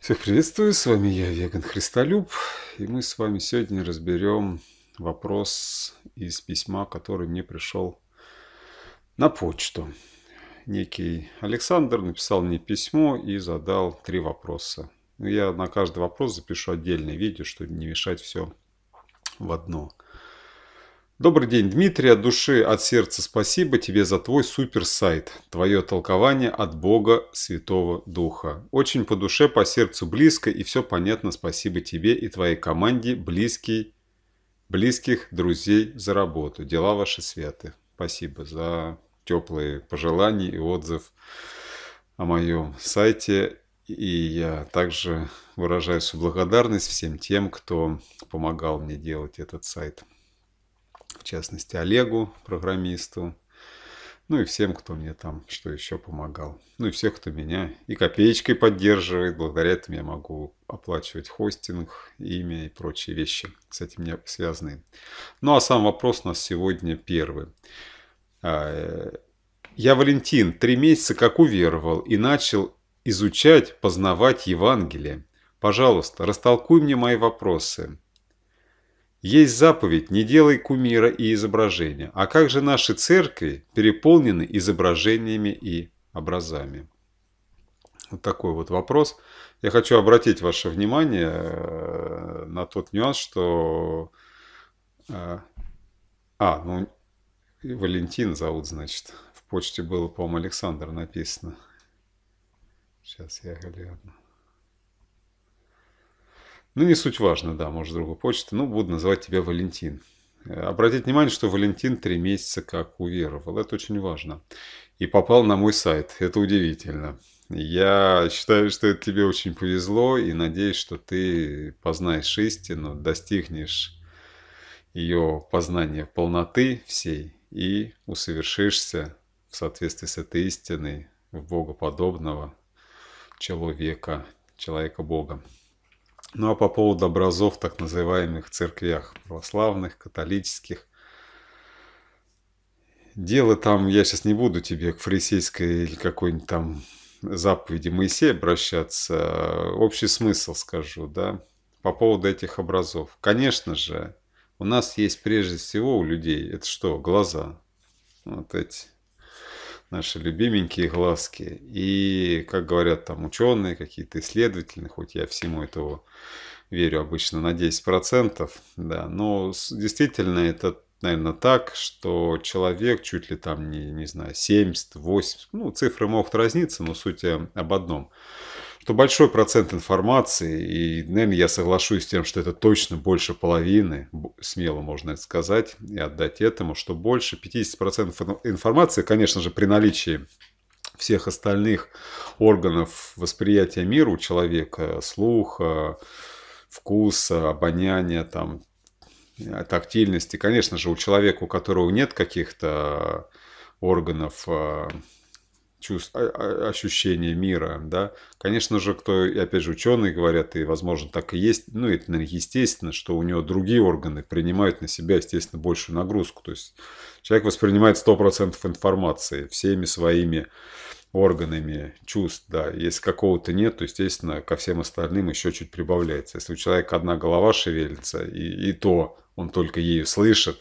Всех приветствую, с вами я, Веган Христолюб, и мы с вами сегодня разберем вопрос из письма, который мне пришел на почту. Некий Александр написал мне письмо и задал три вопроса. Ну, я на каждый вопрос запишу отдельное видео, чтобы не мешать все в одно. Добрый день, Дмитрий. От души, от сердца спасибо тебе за твой суперсайт. Твое толкование от Бога Святого Духа. Очень по душе, по сердцу близко и все понятно. Спасибо тебе и твоей команде близкий, близких друзей за работу. Дела ваши святы. Спасибо за теплые пожелания и отзыв о моем сайте. И я также выражаю свою благодарность всем тем, кто помогал мне делать этот сайт в частности, Олегу, программисту, ну и всем, кто мне там что еще помогал. Ну и всех, кто меня и копеечкой поддерживает. Благодаря этому я могу оплачивать хостинг, имя и прочие вещи с этим не связаны. Ну а сам вопрос у нас сегодня первый. А, э, я, Валентин, три месяца как уверовал и начал изучать, познавать Евангелие. Пожалуйста, растолкуй мне мои вопросы. Есть заповедь «Не делай кумира и изображения». А как же наши церкви переполнены изображениями и образами? Вот такой вот вопрос. Я хочу обратить ваше внимание э, на тот нюанс, что... Э, а, ну, Валентин зовут, значит. В почте было, по-моему, Александр написано. Сейчас я гляну. Ну, не суть важно, да, может, другой почты. Ну, буду называть тебя Валентин. Э, Обратите внимание, что Валентин три месяца как уверовал. Это очень важно. И попал на мой сайт. Это удивительно. Я считаю, что это тебе очень повезло и надеюсь, что ты познаешь истину, достигнешь ее познания полноты всей и усовершишься в соответствии с этой истиной в богоподобного человека, человека-бога. Ну а по поводу образов так называемых церквях, православных, католических, дело там, я сейчас не буду тебе к фарисейской или какой-нибудь там заповеди Моисея обращаться, а, общий смысл скажу, да, по поводу этих образов. Конечно же, у нас есть прежде всего у людей, это что, глаза, вот эти наши любименькие глазки. И, как говорят там ученые, какие-то исследователи, хоть я всему этого верю обычно на 10%, да, но действительно это наверное, так, что человек чуть ли там, не, не знаю, 70, 80, ну, цифры могут разниться, но суть э, об одном – что большой процент информации, и, наверное, я соглашусь с тем, что это точно больше половины, смело можно это сказать, и отдать этому, что больше 50% информации, конечно же, при наличии всех остальных органов восприятия мира у человека, слуха, вкуса, обоняния, там, э, тактильности. Конечно же, у человека, у которого нет каких-то э, органов э, чувств, а, а, ощущение мира, да. Конечно же, кто, опять же, ученые говорят, и, возможно, так и есть, ну, это, наверное, естественно, что у него другие органы принимают на себя, естественно, большую нагрузку. То есть человек воспринимает 100% информации всеми своими органами чувств, да. Если какого-то нет, то, естественно, ко всем остальным еще чуть прибавляется. Если у человека одна голова шевелится, и, и то он только ею слышит,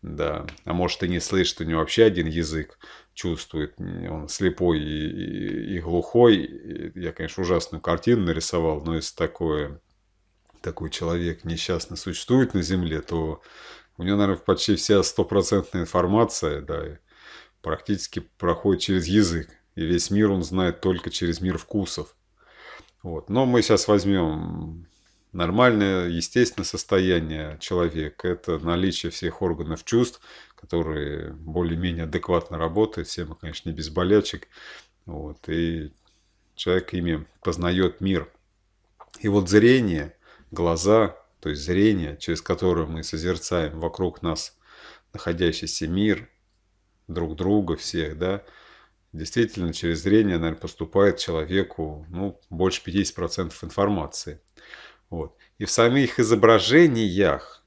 да, а может и не слышит, у него вообще один язык, чувствует, он слепой и, и, и глухой. Я, конечно, ужасную картину нарисовал, но если такое, такой человек несчастно существует на Земле, то у него, наверное, почти вся стопроцентная информация, да, практически проходит через язык. И весь мир он знает только через мир вкусов. Вот. Но мы сейчас возьмем нормальное, естественное состояние человека. Это наличие всех органов чувств, которые более-менее адекватно работают. Все мы, конечно, не без болячек. Вот, и человек ими познает мир. И вот зрение, глаза, то есть зрение, через которое мы созерцаем вокруг нас находящийся мир, друг друга, всех, да, действительно через зрение, наверное, поступает человеку ну, больше 50% информации. Вот. И в самих изображениях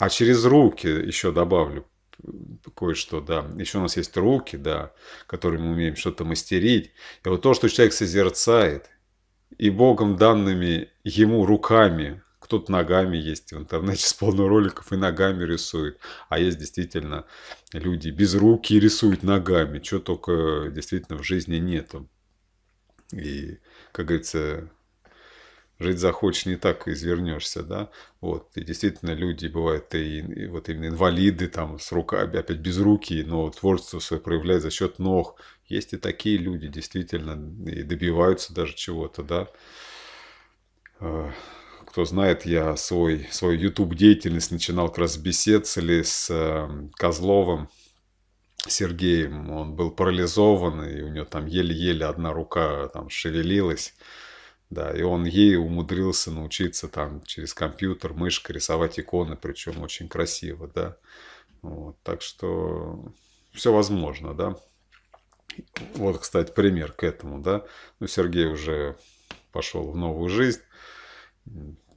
а через руки еще добавлю кое-что, да. Еще у нас есть руки, да, которые мы умеем что-то мастерить. И вот то, что человек созерцает, и Богом данными ему руками, кто-то ногами есть в интернете с полно роликов и ногами рисует. А есть действительно люди без руки рисуют ногами, чего только действительно в жизни нету. И, как говорится, жить захочешь, не так извернешься, да, вот, и действительно люди бывают и, и вот именно инвалиды, там, с руками, опять без руки, но творчество свое проявляют за счет ног, есть и такие люди, действительно, и добиваются даже чего-то, да, э, кто знает, я свой, свой YouTube-деятельность начинал как раз с беседцели, с э, Козловым, Сергеем. Он был парализован, и у него там еле-еле одна рука там шевелилась. Да, и он ей умудрился научиться там через компьютер, мышка рисовать иконы, причем очень красиво, да. Вот, так что все возможно, да. Вот, кстати, пример к этому, да. Ну, Сергей уже пошел в новую жизнь,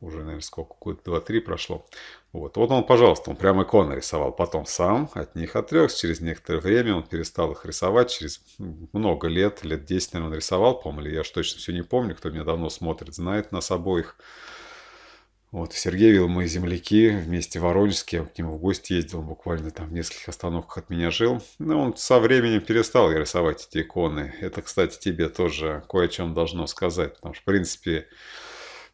уже, наверное, сколько, год, два-три прошло. Вот, вот он, пожалуйста, он прям иконы рисовал, потом сам от них отрекся, через некоторое время он перестал их рисовать, через много лет, лет 10, наверное, он рисовал, помню, я же точно все не помню, кто меня давно смотрит, знает нас обоих. Вот, Сергей Вилл, мои земляки, вместе воронежские, я к нему в гости ездил, он буквально там в нескольких остановках от меня жил. Но ну, он со временем перестал я рисовать эти иконы. Это, кстати, тебе тоже кое о чем должно сказать, потому что, в принципе,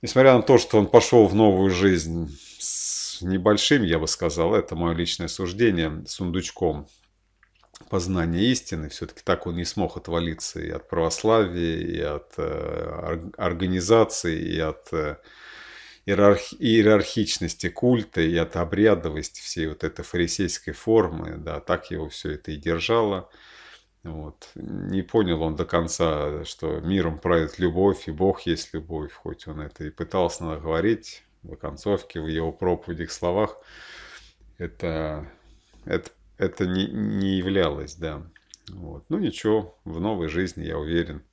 несмотря на то, что он пошел в новую жизнь с небольшим, я бы сказал, это мое личное суждение, сундучком познания истины. Все-таки так он не смог отвалиться и от православия, и от э, организации, и от э, иерархи, иерархичности культа, и от обрядовости всей вот этой фарисейской формы. Да, так его все это и держало. Вот. Не понял он до конца, что миром правит любовь, и Бог есть любовь, хоть он это и пытался говорить, в оконцовке, в его проповедях, словах, это, это, это не, не являлось, да. Вот. Ну ничего, в новой жизни, я уверен,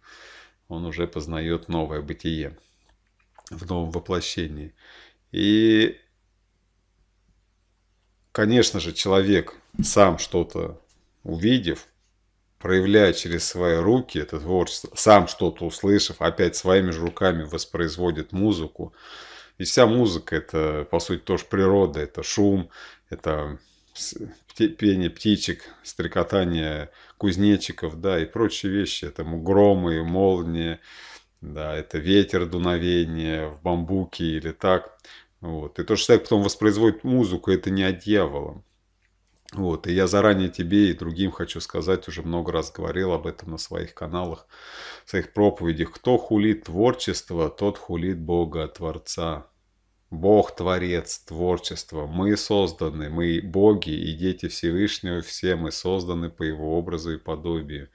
он уже познает новое бытие в новом воплощении. И, конечно же, человек сам что-то увидев, проявляя через свои руки это творчество, сам что-то услышав, опять своими же руками воспроизводит музыку, и вся музыка – это, по сути, тоже природа, это шум, это пение птичек, стрекотание кузнечиков, да, и прочие вещи. Это громы, молнии, да, это ветер, дуновение в бамбуке или так. Вот. И то, что человек потом воспроизводит музыку, это не от дьявола. Вот, и я заранее тебе и другим хочу сказать, уже много раз говорил об этом на своих каналах, в своих проповедях. Кто хулит творчество, тот хулит Бога, Творца. Бог – Творец, творчество. Мы созданы, мы боги и дети Всевышнего, все мы созданы по Его образу и подобию.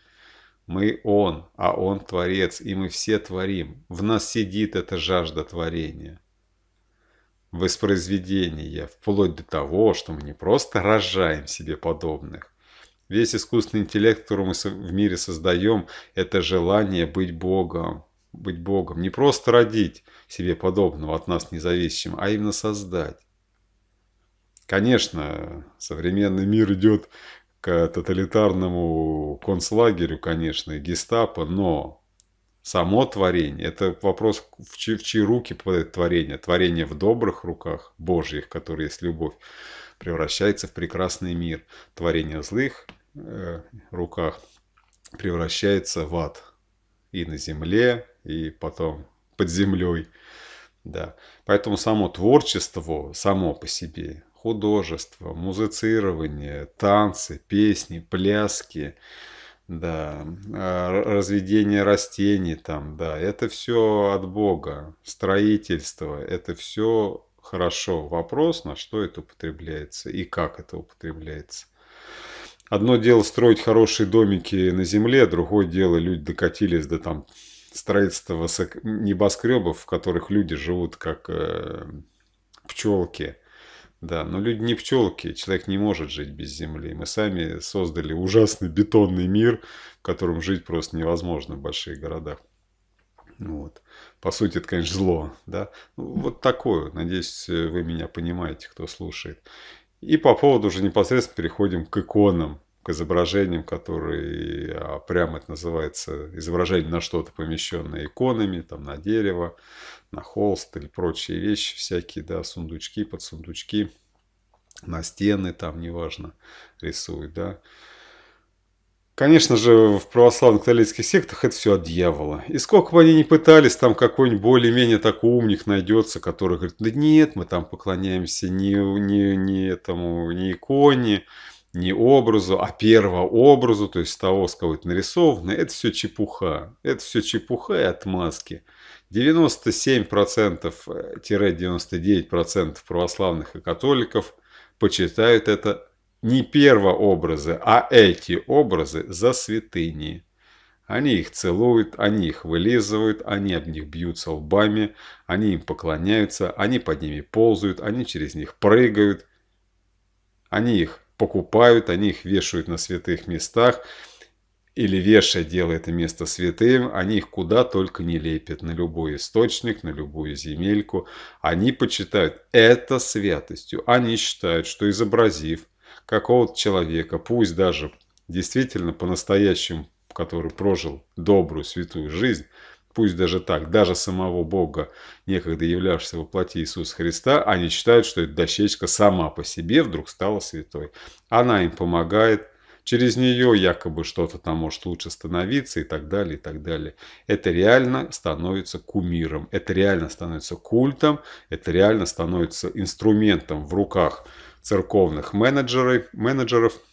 Мы Он, а Он – Творец, и мы все творим. В нас сидит эта жажда творения – воспроизведения, вплоть до того, что мы не просто рожаем себе подобных. Весь искусственный интеллект, который мы в мире создаем, это желание быть Богом. Быть Богом. Не просто родить себе подобного от нас независимым, а именно создать. Конечно, современный мир идет к тоталитарному концлагерю, конечно, гестапо, но само творение. Это вопрос, в чьи, в чьи руки попадает творение. Творение в добрых руках Божьих, которые есть любовь, превращается в прекрасный мир. Творение в злых э, руках превращается в ад. И на земле, и потом под землей. Да. Поэтому само творчество, само по себе, художество, музыцирование, танцы, песни, пляски – да, а, разведение растений там, да, это все от Бога, строительство, это все хорошо. Вопрос, на что это употребляется и как это употребляется. Одно дело строить хорошие домики на земле, другое дело люди докатились до там строительства небоскребов, в которых люди живут как э, пчелки. Да, но люди не пчелки, человек не может жить без земли. Мы сами создали ужасный бетонный мир, в котором жить просто невозможно в больших городах. Ну вот. По сути, это, конечно, зло. Да? Ну, вот такое. Надеюсь, вы меня понимаете, кто слушает. И по поводу уже непосредственно переходим к иконам к изображениям, которые а, прямо это называется изображение на что-то помещенное иконами, там на дерево, на холст или прочие вещи всякие, да, сундучки, под сундучки на стены там, неважно, рисуют, да. Конечно же, в православных католических сектах это все от дьявола. И сколько бы они ни пытались, там какой-нибудь более-менее такой умник найдется, который говорит, да нет, мы там поклоняемся не, не, не этому, не иконе, не образу, а первообразу, то есть того, с кого это нарисовано, это все чепуха. Это все чепуха и отмазки. 97-99% э, православных и католиков почитают это не первообразы, а эти образы за святыни. Они их целуют, они их вылизывают, они об них бьются лбами, они им поклоняются, они под ними ползают, они через них прыгают. Они их покупают, они их вешают на святых местах, или веша делает это место святым, они их куда только не лепят, на любой источник, на любую земельку. Они почитают это святостью. Они считают, что изобразив какого-то человека, пусть даже действительно по-настоящему, который прожил добрую, святую жизнь, пусть даже так, даже самого Бога, некогда являвшегося во плоти Иисуса Христа, они считают, что эта дощечка сама по себе вдруг стала святой. Она им помогает, через нее якобы что-то там может лучше становиться и так далее, и так далее. Это реально становится кумиром, это реально становится культом, это реально становится инструментом в руках церковных менеджеров, менеджеров –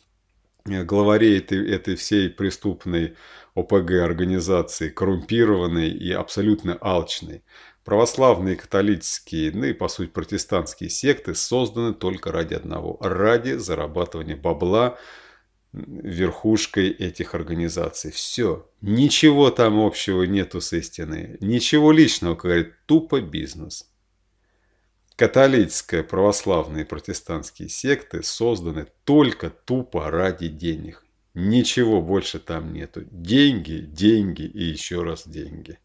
Э, главарей этой, этой всей преступной ОПГ организации, коррумпированной и абсолютно алчной. Православные, католические, ну и по сути протестантские секты созданы только ради одного – ради зарабатывания бабла верхушкой этих организаций. Все. Ничего там общего нету с истиной. Ничего личного, говорит, тупо бизнес. Католическая, православные, и протестантские секты созданы только тупо ради денег. Ничего больше там нету. Деньги, деньги и еще раз деньги.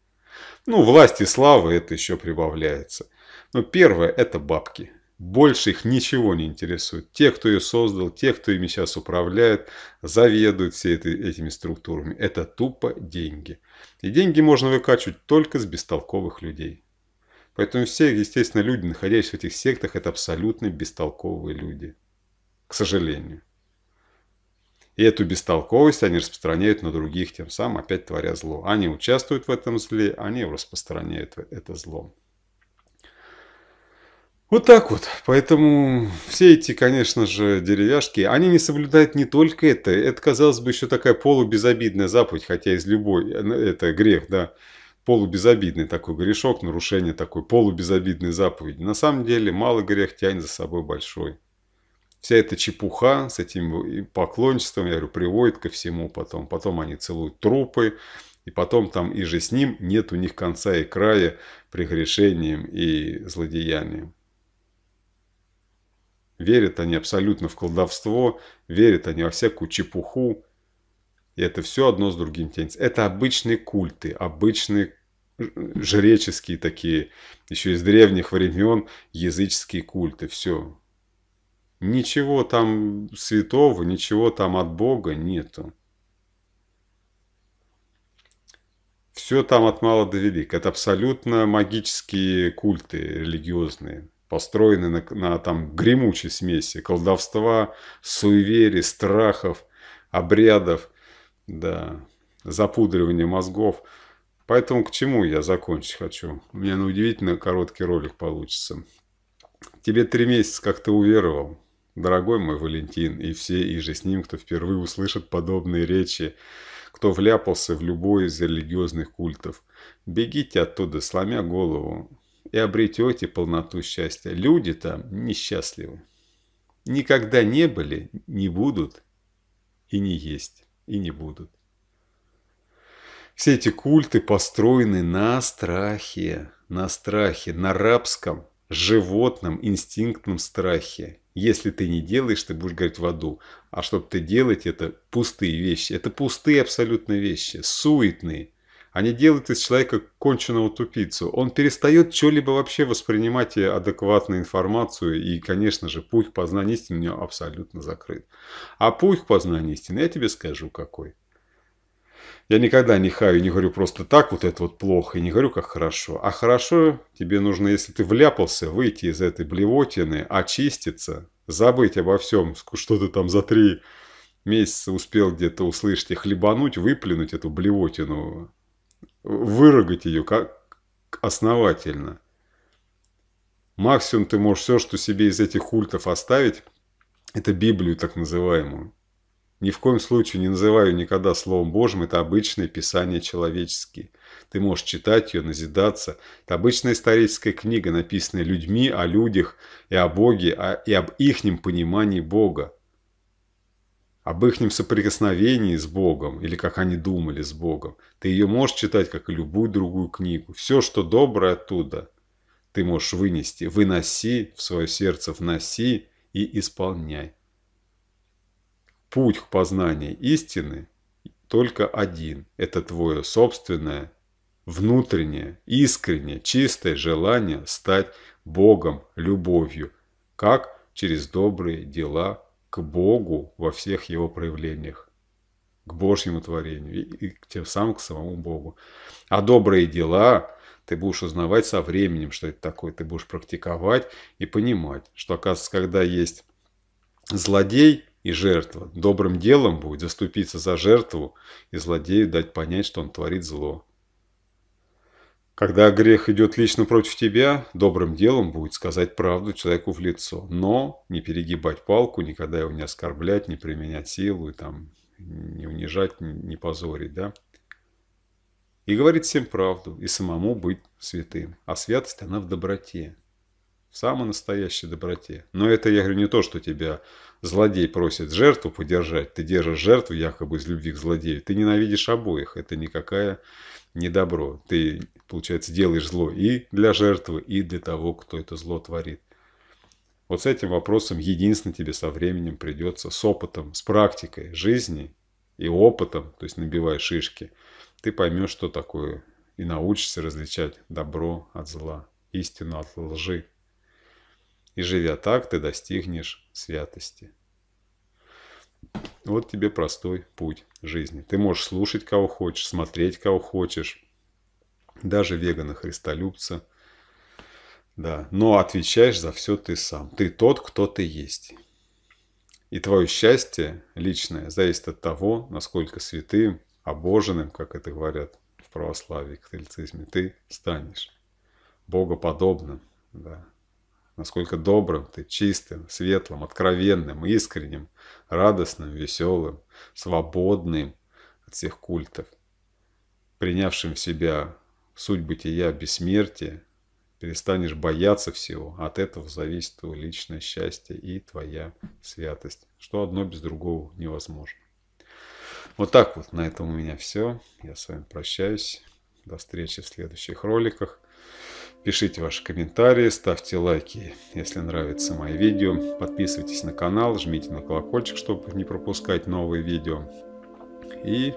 Ну, власть и слава это еще прибавляется. Но первое – это бабки. Больше их ничего не интересует. Те, кто ее создал, те, кто ими сейчас управляет, заведуют все это, этими структурами. Это тупо деньги. И деньги можно выкачивать только с бестолковых людей. Поэтому все, естественно, люди, находящиеся в этих сектах, это абсолютно бестолковые люди. К сожалению. И эту бестолковость они распространяют на других, тем самым опять творя зло. Они участвуют в этом зле, они распространяют это зло. Вот так вот. Поэтому все эти, конечно же, деревяшки, они не соблюдают не только это. Это, казалось бы, еще такая полубезобидная заповедь, хотя из любой, э, это грех, да полубезобидный такой грешок, нарушение такой полубезобидной заповеди. На самом деле малый грех тянет за собой большой. Вся эта чепуха с этим поклонничеством, я говорю, приводит ко всему потом. Потом они целуют трупы, и потом там и же с ним нет у них конца и края прегрешением и злодеянием. Верят они абсолютно в колдовство, верят они во всякую чепуху, и это все одно с другим тянется. Это обычные культы, обычные жреческие такие, еще из древних времен языческие культы. Все. Ничего там святого, ничего там от Бога нету. Все там от мала до велик. Это абсолютно магические культы религиозные, построены на, на там гремучей смеси колдовства, суеверий, страхов, обрядов – да, запудривание мозгов. Поэтому к чему я закончить хочу? У меня на удивительно короткий ролик получится. Тебе три месяца, как ты уверовал, дорогой мой Валентин, и все, и же с ним, кто впервые услышит подобные речи, кто вляпался в любой из религиозных культов. Бегите оттуда, сломя голову, и обретете полноту счастья. Люди там несчастливы. Никогда не были, не будут и не есть и не будут. Все эти культы построены на страхе, на страхе, на рабском, животном, инстинктном страхе. Если ты не делаешь, ты будешь говорить в аду. А чтобы ты делать, это пустые вещи. Это пустые абсолютно вещи, суетные. Они делают из человека конченного тупицу. Он перестает что-либо вообще воспринимать и адекватную информацию. И, конечно же, путь к познанию истины у него абсолютно закрыт. А путь к познанию истины, я тебе скажу, какой. Я никогда не хаю, не говорю просто так, вот это вот плохо, и не говорю, как хорошо. А хорошо тебе нужно, если ты вляпался, выйти из этой блевотины, очиститься, забыть обо всем, что ты там за три месяца успел где-то услышать и хлебануть, выплюнуть эту блевотину выругать ее как основательно. Максимум ты можешь все, что себе из этих культов оставить, это Библию так называемую. Ни в коем случае не называю никогда Словом Божьим, это обычное Писание человеческие. Ты можешь читать ее, назидаться. Это обычная историческая книга, написанная людьми о людях и о Боге, а, и об ихнем понимании Бога об ихнем соприкосновении с Богом, или как они думали с Богом. Ты ее можешь читать, как и любую другую книгу. Все, что доброе оттуда, ты можешь вынести. Выноси в свое сердце, вноси и исполняй. Путь к познанию истины только один. Это твое собственное, внутреннее, искреннее, чистое желание стать Богом, любовью. Как? Через добрые дела, к Богу во всех его проявлениях, к Божьему творению и, и тем самым к самому Богу. А добрые дела ты будешь узнавать со временем, что это такое, ты будешь практиковать и понимать, что, оказывается, когда есть злодей и жертва, добрым делом будет заступиться за жертву и злодею дать понять, что он творит зло. Когда грех идет лично против тебя, добрым делом будет сказать правду человеку в лицо. Но не перегибать палку, никогда его не оскорблять, не применять силу, и, там, не унижать, не позорить. Да? И говорить всем правду, и самому быть святым. А святость, она в доброте. В самой настоящей доброте. Но это, я говорю, не то, что тебя злодей просит жертву подержать. Ты держишь жертву якобы из любви к злодею. Ты ненавидишь обоих. Это никакая недобро. Ты, получается, делаешь зло и для жертвы, и для того, кто это зло творит. Вот с этим вопросом единственно тебе со временем придется, с опытом, с практикой жизни и опытом, то есть набивая шишки, ты поймешь, что такое, и научишься различать добро от зла, истину от лжи. И живя так, ты достигнешь святости. Вот тебе простой путь жизни. Ты можешь слушать кого хочешь, смотреть кого хочешь, даже вегана-христолюбца. Да, но отвечаешь за все ты сам. Ты тот, кто ты есть. И твое счастье личное зависит от того, насколько святым, обоженным, как это говорят в православии, католицизме, ты станешь. Богоподобным, да, насколько добрым ты, чистым, светлым, откровенным, искренним, радостным, веселым, свободным от всех культов, принявшим в себя суть бытия бессмертия, перестанешь бояться всего, а от этого зависит твое личное счастье и твоя святость, что одно без другого невозможно. Вот так вот, на этом у меня все. Я с вами прощаюсь. До встречи в следующих роликах. Пишите ваши комментарии, ставьте лайки, если нравится мои видео. Подписывайтесь на канал, жмите на колокольчик, чтобы не пропускать новые видео. И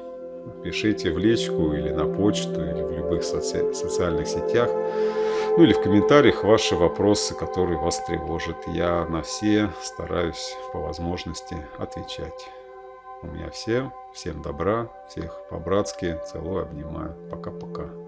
пишите в личку или на почту, или в любых соци социальных сетях. Ну или в комментариях ваши вопросы, которые вас тревожат. Я на все стараюсь по возможности отвечать. У меня все. Всем добра, всех по-братски. Целую, обнимаю. Пока-пока.